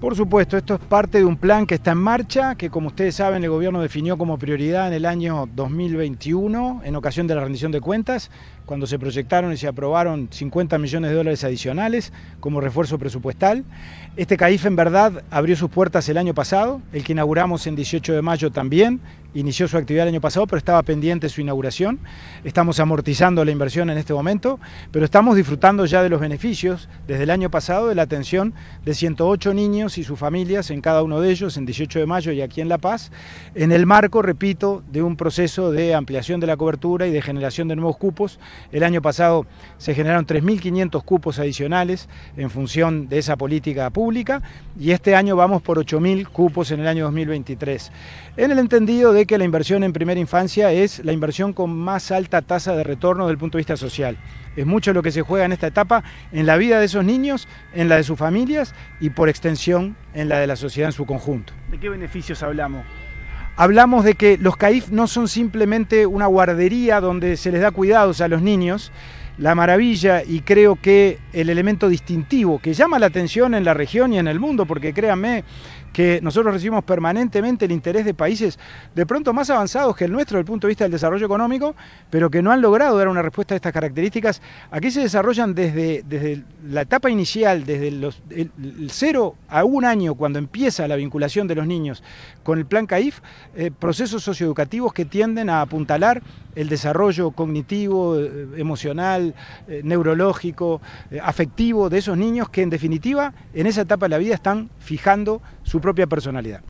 Por supuesto, esto es parte de un plan que está en marcha, que como ustedes saben el gobierno definió como prioridad en el año 2021 en ocasión de la rendición de cuentas, cuando se proyectaron y se aprobaron 50 millones de dólares adicionales como refuerzo presupuestal. Este CAIF en verdad abrió sus puertas el año pasado, el que inauguramos en 18 de mayo también, inició su actividad el año pasado, pero estaba pendiente su inauguración. Estamos amortizando la inversión en este momento, pero estamos disfrutando ya de los beneficios desde el año pasado de la atención de 108 niños y sus familias en cada uno de ellos, en 18 de mayo y aquí en La Paz, en el marco, repito, de un proceso de ampliación de la cobertura y de generación de nuevos cupos el año pasado se generaron 3.500 cupos adicionales en función de esa política pública y este año vamos por 8.000 cupos en el año 2023. En el entendido de que la inversión en primera infancia es la inversión con más alta tasa de retorno desde el punto de vista social. Es mucho lo que se juega en esta etapa, en la vida de esos niños, en la de sus familias y por extensión en la de la sociedad en su conjunto. ¿De qué beneficios hablamos? hablamos de que los CAIF no son simplemente una guardería donde se les da cuidados a los niños, la maravilla y creo que el elemento distintivo que llama la atención en la región y en el mundo, porque créanme que nosotros recibimos permanentemente el interés de países de pronto más avanzados que el nuestro desde el punto de vista del desarrollo económico, pero que no han logrado dar una respuesta a estas características. Aquí se desarrollan desde, desde la etapa inicial, desde el, cero a un año, cuando empieza la vinculación de los niños con el plan CAIF, eh, procesos socioeducativos que tienden a apuntalar el desarrollo cognitivo, eh, emocional, eh, neurológico, eh, afectivo de esos niños que en definitiva en esa etapa de la vida están fijando su propia personalidad.